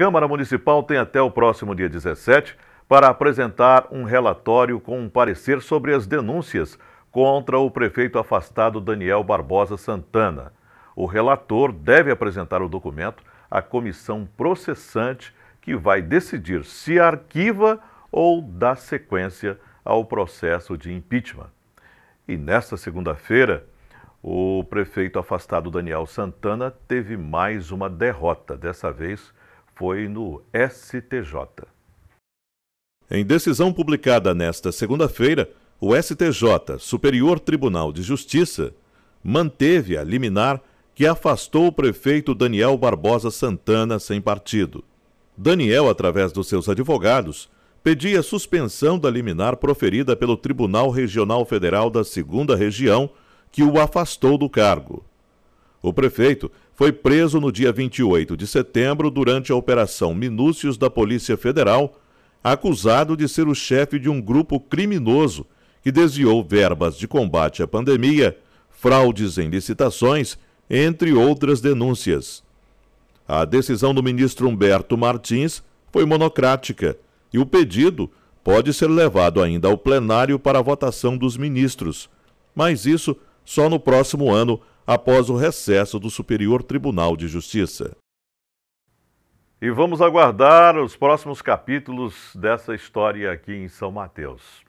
Câmara Municipal tem até o próximo dia 17 para apresentar um relatório com um parecer sobre as denúncias contra o prefeito afastado Daniel Barbosa Santana. O relator deve apresentar o documento à comissão processante que vai decidir se arquiva ou dá sequência ao processo de impeachment. E nesta segunda-feira, o prefeito afastado Daniel Santana teve mais uma derrota, dessa vez foi no STJ. Em decisão publicada nesta segunda-feira, o STJ, Superior Tribunal de Justiça, manteve a liminar que afastou o prefeito Daniel Barbosa Santana sem partido. Daniel, através dos seus advogados, pedia suspensão da liminar proferida pelo Tribunal Regional Federal da Segunda Região, que o afastou do cargo. O prefeito foi preso no dia 28 de setembro durante a Operação Minúcios da Polícia Federal, acusado de ser o chefe de um grupo criminoso que desviou verbas de combate à pandemia, fraudes em licitações, entre outras denúncias. A decisão do ministro Humberto Martins foi monocrática e o pedido pode ser levado ainda ao plenário para votação dos ministros, mas isso só no próximo ano após o recesso do Superior Tribunal de Justiça. E vamos aguardar os próximos capítulos dessa história aqui em São Mateus.